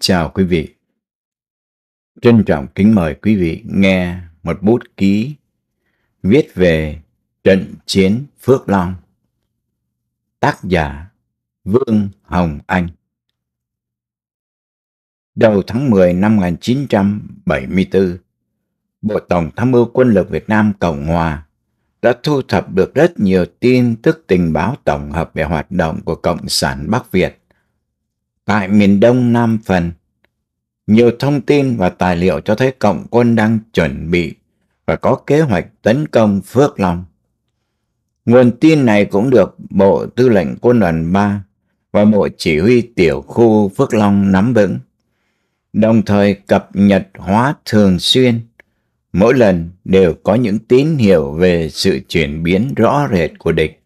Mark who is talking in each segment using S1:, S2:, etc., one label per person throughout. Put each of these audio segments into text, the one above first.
S1: Chào quý vị. Trân trọng kính mời quý vị nghe một bút ký viết về trận chiến Phước Long. Tác giả Vương Hồng Anh. Đầu tháng 10 năm 1974, Bộ Tổng Tham mưu Quân lực Việt Nam Cộng Hòa đã thu thập được rất nhiều tin tức tình báo tổng hợp về hoạt động của Cộng sản Bắc Việt tại miền đông Nam Phần. Nhiều thông tin và tài liệu cho thấy cộng quân đang chuẩn bị và có kế hoạch tấn công Phước Long. Nguồn tin này cũng được Bộ Tư lệnh Quân đoàn 3 và Bộ Chỉ huy Tiểu khu Phước Long nắm vững, đồng thời cập nhật hóa thường xuyên. Mỗi lần đều có những tín hiệu về sự chuyển biến rõ rệt của địch.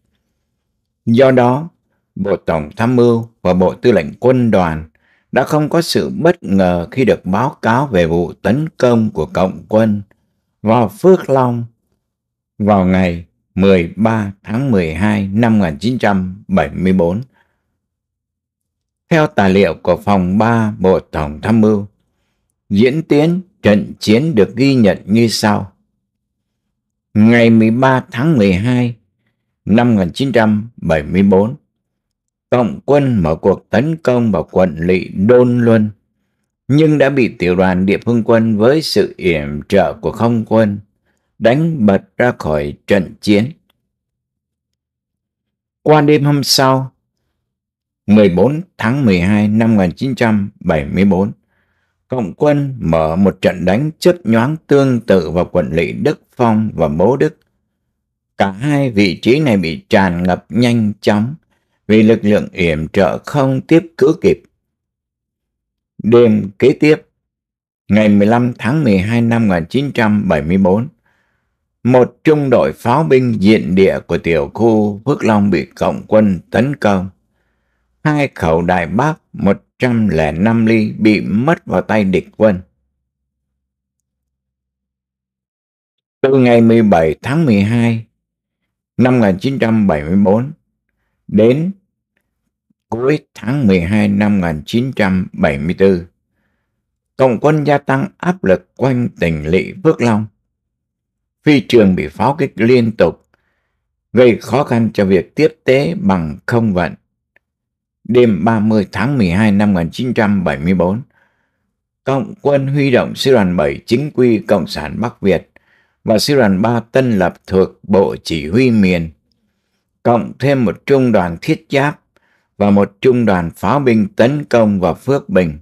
S1: Do đó, Bộ Tổng Tham mưu và Bộ Tư lệnh Quân đoàn đã không có sự bất ngờ khi được báo cáo về vụ tấn công của Cộng quân vào Phước Long vào ngày 13 tháng 12 năm 1974. Theo tài liệu của Phòng 3 Bộ Tổng Tham mưu, diễn tiến trận chiến được ghi nhận như sau. Ngày 13 tháng 12 năm 1974, Cộng quân mở cuộc tấn công vào quận lỵ Đôn Luân, nhưng đã bị tiểu đoàn địa phương quân với sự yểm trợ của không quân đánh bật ra khỏi trận chiến. Qua đêm hôm sau, 14 tháng 12 năm 1974, Cộng quân mở một trận đánh chớp nhoáng tương tự vào quận lỵ Đức Phong và Bố Đức. Cả hai vị trí này bị tràn ngập nhanh chóng vì lực lượng yểm trợ không tiếp cứu kịp. Đêm kế tiếp, ngày 15 tháng 12 năm 1974, một trung đội pháo binh diện địa của tiểu khu Phước Long bị cộng quân tấn công. Hai khẩu đại bác 105 ly bị mất vào tay địch quân. Từ ngày 17 tháng 12 năm 1974, Đến cuối tháng 12 năm 1974, Cộng quân gia tăng áp lực quanh tỉnh Lị Phước Long. Phi trường bị pháo kích liên tục, gây khó khăn cho việc tiếp tế bằng không vận. Đêm 30 tháng 12 năm 1974, Cộng quân huy động sư đoàn 7 chính quy Cộng sản Bắc Việt và sư đoàn 3 tân lập thuộc Bộ Chỉ huy miền cộng thêm một trung đoàn thiết giáp và một trung đoàn pháo binh tấn công vào Phước Bình.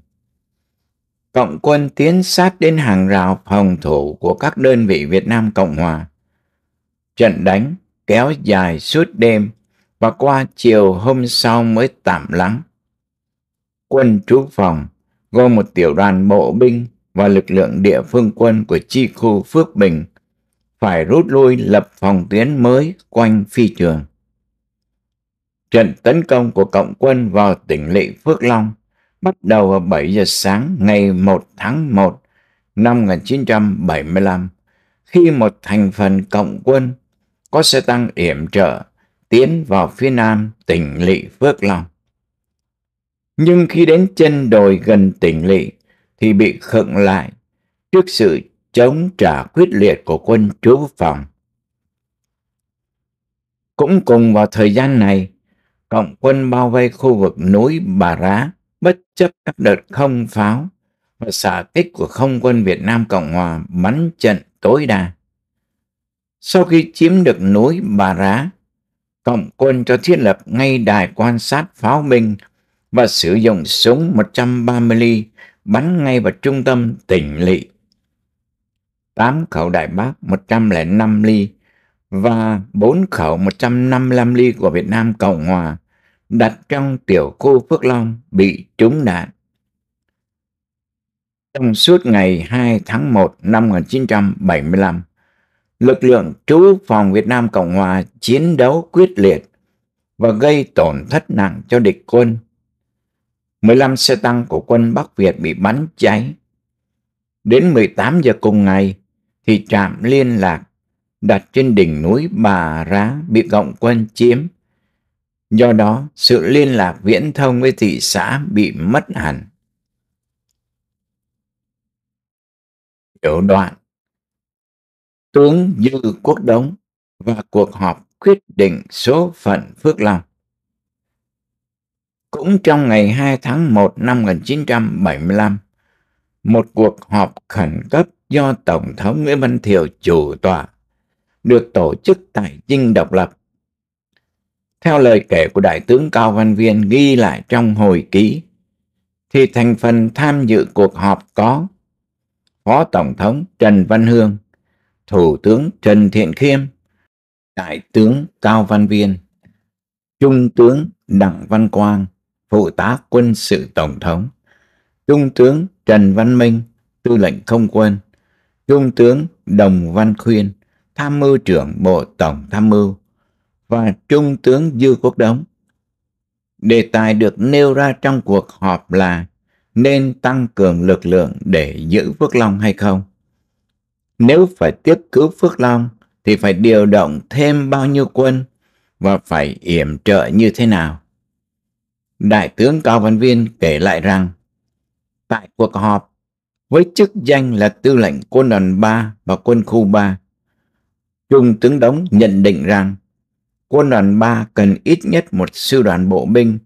S1: Cộng quân tiến sát đến hàng rào phòng thủ của các đơn vị Việt Nam Cộng Hòa. Trận đánh kéo dài suốt đêm và qua chiều hôm sau mới tạm lắng. Quân trú phòng gồm một tiểu đoàn bộ binh và lực lượng địa phương quân của chi khu Phước Bình phải rút lui lập phòng tuyến mới quanh phi trường. Trận tấn công của Cộng quân vào tỉnh Lị Phước Long bắt đầu vào 7 giờ sáng ngày 1 tháng 1 năm 1975 khi một thành phần Cộng quân có xe tăng yểm trợ tiến vào phía nam tỉnh Lị Phước Long. Nhưng khi đến chân đồi gần tỉnh Lị thì bị khựng lại trước sự chống trả quyết liệt của quân trú phòng. Cũng cùng vào thời gian này, cộng quân bao vây khu vực núi Bà Rá bất chấp các đợt không pháo và xả kích của không quân Việt Nam Cộng Hòa bắn trận tối đa. Sau khi chiếm được núi Bà Rá, Cộng quân cho thiết lập ngay đài quan sát pháo binh và sử dụng súng 130 ly bắn ngay vào trung tâm tỉnh lỵ. tám khẩu đại bác 105 ly và bốn khẩu 155 ly của Việt Nam Cộng Hòa đặt trong tiểu khu Phước Long bị trúng đạn. Trong suốt ngày 2 tháng 1 năm 1975, lực lượng trú phòng Việt Nam Cộng Hòa chiến đấu quyết liệt và gây tổn thất nặng cho địch quân. 15 xe tăng của quân Bắc Việt bị bắn cháy. Đến 18 giờ cùng ngày thì trạm liên lạc đặt trên đỉnh núi Bà Rá bị cộng quân chiếm Do đó, sự liên lạc viễn thông với thị xã bị mất hẳn. Tiểu đoạn Tướng Dư Quốc Đống và cuộc họp quyết định số phận Phước Long Cũng trong ngày 2 tháng 1 năm 1975, một cuộc họp khẩn cấp do Tổng thống Nguyễn Văn Thiều chủ tọa được tổ chức tại Dinh Độc Lập theo lời kể của Đại tướng Cao Văn Viên ghi lại trong hồi ký, thì thành phần tham dự cuộc họp có Phó Tổng thống Trần Văn Hương, Thủ tướng Trần Thiện Khiêm, Đại tướng Cao Văn Viên, Trung tướng Đặng Văn Quang, Phụ tá quân sự Tổng thống, Trung tướng Trần Văn Minh, Tư lệnh không quân, Trung tướng Đồng Văn Khuyên, Tham mưu trưởng Bộ Tổng Tham mưu, và Trung tướng Dư Quốc Đống. Đề tài được nêu ra trong cuộc họp là nên tăng cường lực lượng để giữ Phước Long hay không? Nếu phải tiếp cứu Phước Long thì phải điều động thêm bao nhiêu quân và phải yểm trợ như thế nào? Đại tướng Cao Văn Viên kể lại rằng tại cuộc họp với chức danh là tư lệnh quân đoàn 3 và quân khu 3, Trung tướng Đống nhận định rằng quân đoàn 3 cần ít nhất một sư đoàn bộ binh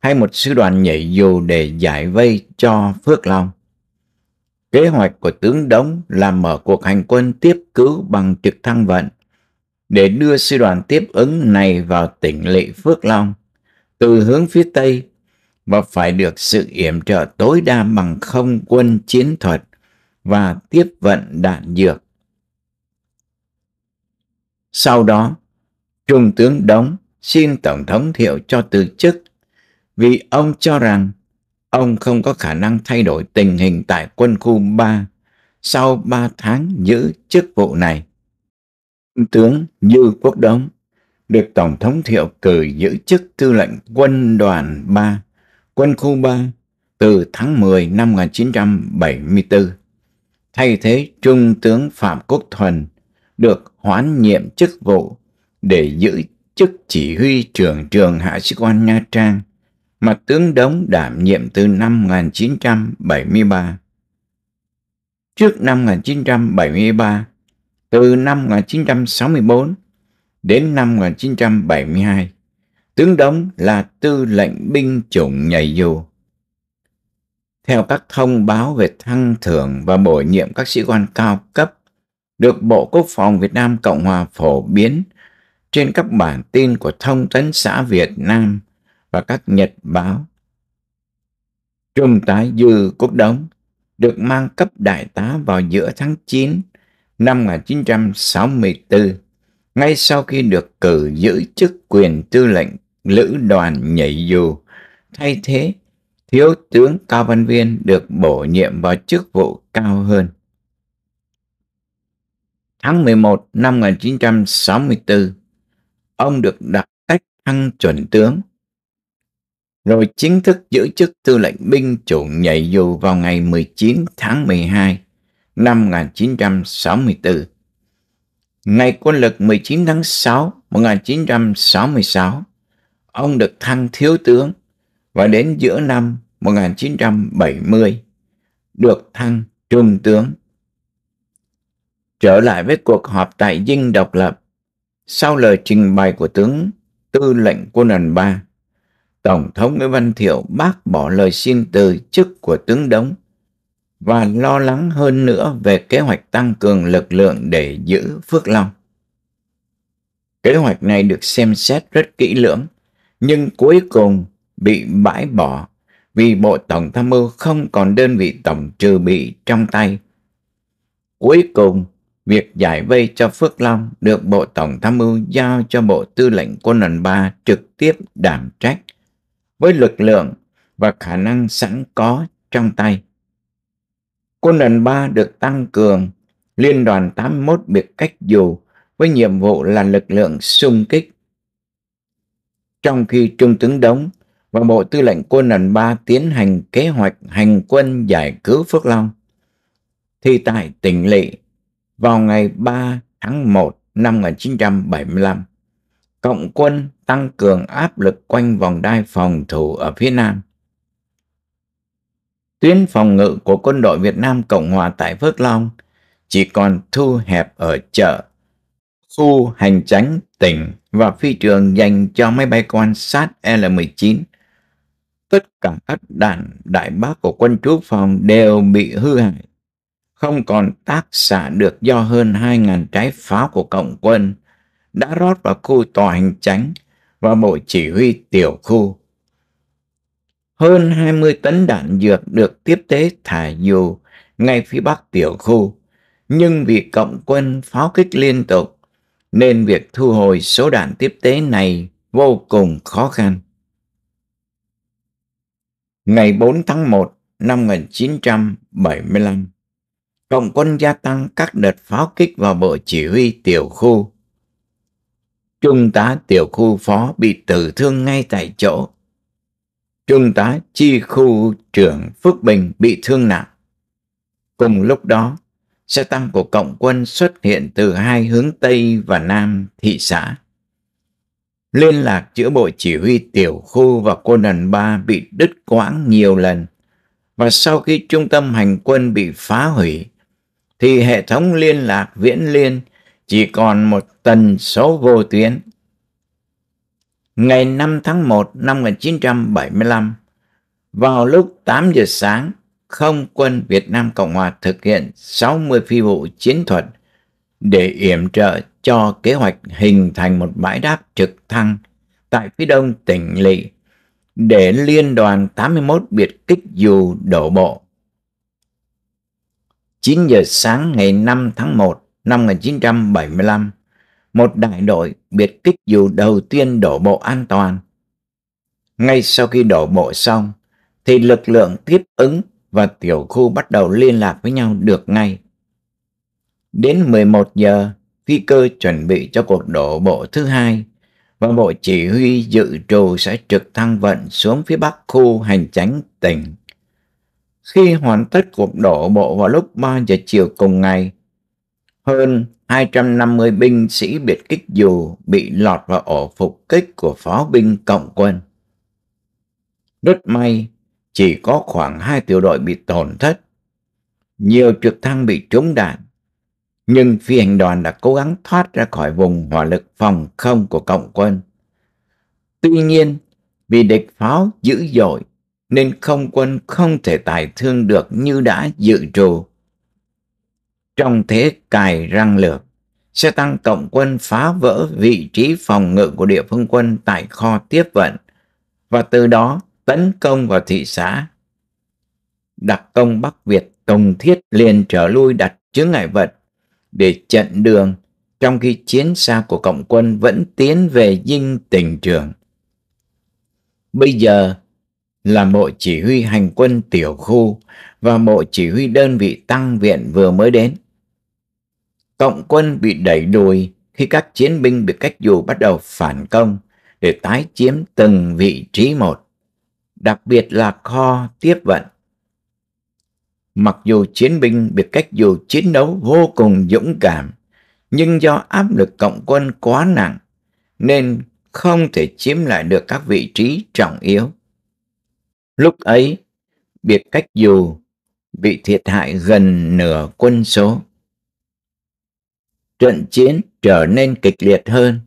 S1: hay một sư đoàn nhảy dù để giải vây cho Phước Long. Kế hoạch của tướng Đống là mở cuộc hành quân tiếp cứu bằng trực thăng vận để đưa sư đoàn tiếp ứng này vào tỉnh lỵ Phước Long từ hướng phía Tây và phải được sự yểm trợ tối đa bằng không quân chiến thuật và tiếp vận đạn dược. Sau đó, Trung tướng Đống xin Tổng thống Thiệu cho từ chức vì ông cho rằng ông không có khả năng thay đổi tình hình tại quân khu 3 sau 3 tháng giữ chức vụ này. Tướng Như Quốc Đống được Tổng thống Thiệu cử giữ chức tư lệnh quân đoàn 3, quân khu 3 từ tháng 10 năm 1974, thay thế Trung tướng Phạm Quốc Thuần được hoán nhiệm chức vụ để giữ chức chỉ huy trưởng trường Hạ sĩ quan Nha Trang mà tướng Đống đảm nhiệm từ năm 1973. Trước năm 1973, từ năm 1964 đến năm 1972, tướng Đống là tư lệnh binh chủng nhảy dù. Theo các thông báo về thăng thưởng và bổ nhiệm các sĩ quan cao cấp được Bộ Quốc phòng Việt Nam Cộng Hòa phổ biến trên các bản tin của Thông tấn xã Việt Nam và các nhật báo. Trung tá Dư Quốc Đống được mang cấp đại tá vào giữa tháng 9 năm 1964, ngay sau khi được cử giữ chức quyền tư lệnh lữ đoàn nhảy dù, thay thế thiếu tướng Cao Văn Viên được bổ nhiệm vào chức vụ cao hơn. Tháng 11 năm 1964, ông được đặt cách thăng chuẩn tướng. Rồi chính thức giữ chức tư lệnh binh chủ nhảy dù vào ngày 19 tháng 12 năm 1964. Ngày quân lực 19 tháng 6 1966, ông được thăng thiếu tướng và đến giữa năm 1970 được thăng trung tướng. Trở lại với cuộc họp tại Dinh độc lập, sau lời trình bày của tướng tư lệnh quân đoàn 3, Tổng thống Nguyễn Văn Thiệu bác bỏ lời xin từ chức của tướng Đống và lo lắng hơn nữa về kế hoạch tăng cường lực lượng để giữ Phước Long. Kế hoạch này được xem xét rất kỹ lưỡng, nhưng cuối cùng bị bãi bỏ vì Bộ Tổng Tham mưu không còn đơn vị tổng trừ bị trong tay. Cuối cùng, việc giải vây cho Phước Long được Bộ Tổng Tham mưu giao cho Bộ Tư lệnh Quân đoàn 3 trực tiếp đảm trách với lực lượng và khả năng sẵn có trong tay. Quân đoàn 3 được tăng cường Liên đoàn 81 biệt cách dù với nhiệm vụ là lực lượng xung kích. Trong khi Trung tướng Đống và Bộ Tư lệnh Quân đoàn 3 tiến hành kế hoạch hành quân giải cứu Phước Long, thì tại tỉnh Lị vào ngày 3 tháng 1 năm 1975. Cộng quân tăng cường áp lực quanh vòng đai phòng thủ ở phía Nam. Tuyến phòng ngự của quân đội Việt Nam Cộng Hòa tại Phước Long chỉ còn thu hẹp ở chợ, khu hành tránh tỉnh và phi trường dành cho máy bay quan sát L-19. Tất cả các đạn đại bác của quân trú phòng đều bị hư hại không còn tác xả được do hơn 2.000 trái pháo của Cộng quân đã rót vào khu tòa hành tránh và bộ chỉ huy tiểu khu. Hơn 20 tấn đạn dược được tiếp tế thả dù ngay phía bắc tiểu khu, nhưng vì Cộng quân pháo kích liên tục nên việc thu hồi số đạn tiếp tế này vô cùng khó khăn. Ngày 4 tháng 1 năm 1975 cộng quân gia tăng các đợt pháo kích vào bộ chỉ huy tiểu khu. Trung tá tiểu khu phó bị tử thương ngay tại chỗ. Trung tá chi khu trưởng Phước Bình bị thương nặng. Cùng lúc đó, xe tăng của cộng quân xuất hiện từ hai hướng Tây và Nam thị xã. Liên lạc giữa bộ chỉ huy tiểu khu và quân đoàn 3 bị đứt quãng nhiều lần. Và sau khi trung tâm hành quân bị phá hủy, thì hệ thống liên lạc viễn liên chỉ còn một tần số vô tuyến. Ngày 5 tháng 1 năm 1975, vào lúc 8 giờ sáng, không quân Việt Nam Cộng Hòa thực hiện 60 phi vụ chiến thuật để yểm trợ cho kế hoạch hình thành một bãi đáp trực thăng tại phía đông tỉnh Lị để liên đoàn 81 biệt kích dù đổ bộ. 9 giờ sáng ngày 5 tháng 1 năm 1975, một đại đội biệt kích dù đầu tiên đổ bộ an toàn. Ngay sau khi đổ bộ xong, thì lực lượng tiếp ứng và tiểu khu bắt đầu liên lạc với nhau được ngay. Đến 11 giờ, phi cơ chuẩn bị cho cuộc đổ bộ thứ hai và bộ chỉ huy dự trù sẽ trực thăng vận xuống phía bắc khu hành chánh tỉnh khi hoàn tất cuộc đổ bộ vào lúc 3 giờ chiều cùng ngày. Hơn 250 binh sĩ biệt kích dù bị lọt vào ổ phục kích của pháo binh cộng quân. Rất may, chỉ có khoảng hai tiểu đội bị tổn thất. Nhiều trực thăng bị trúng đạn, nhưng phi hành đoàn đã cố gắng thoát ra khỏi vùng hỏa lực phòng không của cộng quân. Tuy nhiên, vì địch pháo dữ dội nên không quân không thể tài thương được như đã dự trù. Trong thế cài răng lược, xe tăng cộng quân phá vỡ vị trí phòng ngự của địa phương quân tại kho tiếp vận và từ đó tấn công vào thị xã. Đặc công Bắc Việt Tông Thiết liền trở lui đặt chướng ngại vật để chặn đường trong khi chiến xa của cộng quân vẫn tiến về dinh tỉnh trường. Bây giờ, là bộ chỉ huy hành quân tiểu khu và bộ chỉ huy đơn vị tăng viện vừa mới đến. Cộng quân bị đẩy đùi khi các chiến binh bị cách dù bắt đầu phản công để tái chiếm từng vị trí một, đặc biệt là kho tiếp vận. Mặc dù chiến binh bị cách dù chiến đấu vô cùng dũng cảm, nhưng do áp lực cộng quân quá nặng nên không thể chiếm lại được các vị trí trọng yếu. Lúc ấy, biệt cách dù bị thiệt hại gần nửa quân số. Trận chiến trở nên kịch liệt hơn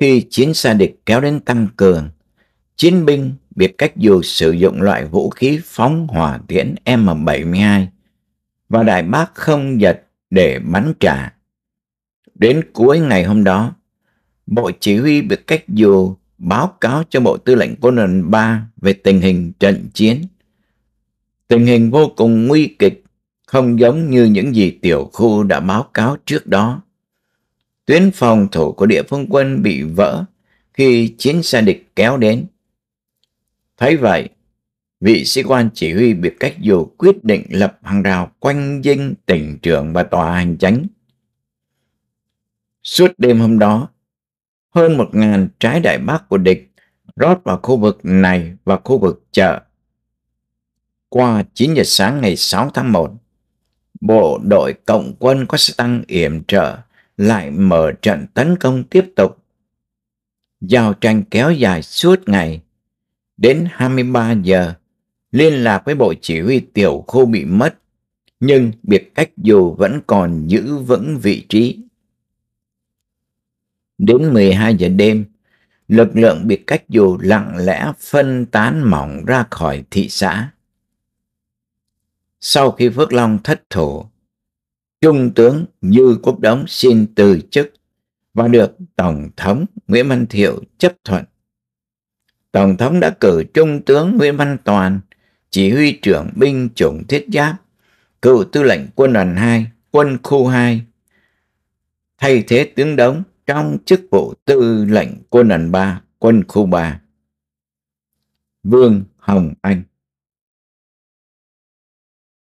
S1: khi chiến xa địch kéo đến tăng cường. Chiến binh biệt cách dù sử dụng loại vũ khí phóng hỏa tiễn M72 và đại bác không giật để bắn trả. Đến cuối ngày hôm đó, bộ chỉ huy biệt cách dù báo cáo cho Bộ Tư lệnh Quân đoàn 3 về tình hình trận chiến. Tình hình vô cùng nguy kịch, không giống như những gì tiểu khu đã báo cáo trước đó. Tuyến phòng thủ của địa phương quân bị vỡ khi chiến xa địch kéo đến. Thấy vậy, vị sĩ quan chỉ huy biệt cách dù quyết định lập hàng rào quanh dinh tỉnh trưởng và tòa hành chánh. Suốt đêm hôm đó, hơn một ngàn trái đại bác của địch rót vào khu vực này và khu vực chợ. Qua 9 giờ sáng ngày 6 tháng 1, bộ đội cộng quân có tăng yểm trợ lại mở trận tấn công tiếp tục. Giao tranh kéo dài suốt ngày. Đến 23 giờ, liên lạc với bộ chỉ huy tiểu khu bị mất, nhưng biệt cách dù vẫn còn giữ vững vị trí đến 12 giờ đêm, lực lượng biệt cách dù lặng lẽ phân tán mỏng ra khỏi thị xã. Sau khi Phước Long thất thủ, Trung tướng Như Quốc Đống xin từ chức và được Tổng thống Nguyễn Văn Thiệu chấp thuận. Tổng thống đã cử Trung tướng Nguyễn Văn Toàn, chỉ huy trưởng binh chủng thiết giáp, cựu tư lệnh quân đoàn 2, quân khu 2, thay thế tướng Đống trong chức vụ tư lệnh quân đoàn 3, quân khu 3. Vương Hồng Anh